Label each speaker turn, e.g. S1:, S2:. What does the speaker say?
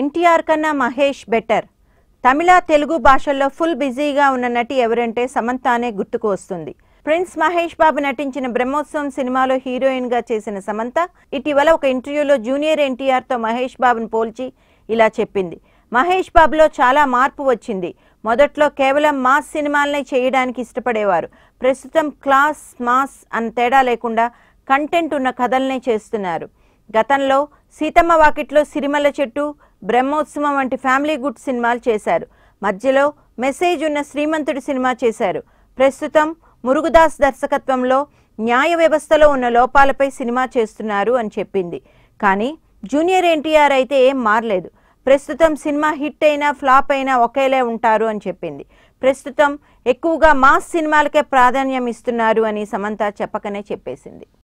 S1: ఎన్టీఆర్ కన్నా మహేష్ బెటర్ తమిళ తెలుగు భాషల్లో ఫుల్ బిజీగా ఉన్న నటి ఎవరంటే సమంత అనే గుర్తుకు వస్తుంది ప్రిన్స్ మహేష్ బాబు నటించిన బ్రహ్మోత్సవం సినిమాలో హీరోయిన్గా చేసిన సమంత ఇటీవల ఒక ఇంటర్వ్యూలో జూనియర్ ఎన్టీఆర్తో మహేష్ బాబును పోల్చి ఇలా చెప్పింది మహేష్ బాబులో చాలా మార్పు వచ్చింది మొదట్లో కేవలం మాస్ సినిమాలనే చేయడానికి ఇష్టపడేవారు ప్రస్తుతం క్లాస్ మాస్ అన్న తేడా లేకుండా కంటెంట్ ఉన్న కథలనే చేస్తున్నారు గతంలో సీతమ్మ వాకిట్లో సిరిమల్ల చెట్టు బ్రహ్మోత్సవం వంటి ఫ్యామిలీ గుడ్ సినిమాలు చేశారు మధ్యలో మెసేజ్ ఉన్న శ్రీమంతుడి సినిమా చేశారు ప్రస్తుతం మురుగుదాస్ దర్శకత్వంలో న్యాయ వ్యవస్థలో ఉన్న లోపాలపై సినిమా చేస్తున్నారు అని చెప్పింది కానీ జూనియర్ ఎన్టీఆర్ అయితే ఏం మారలేదు ప్రస్తుతం సినిమా హిట్ అయినా ఫ్లాప్ అయినా ఒకేలా ఉంటారు అని చెప్పింది ప్రస్తుతం ఎక్కువగా మాస్ సినిమాలకే ప్రాధాన్యం ఇస్తున్నారు అని సమంత చెప్పకనే చెప్పేసింది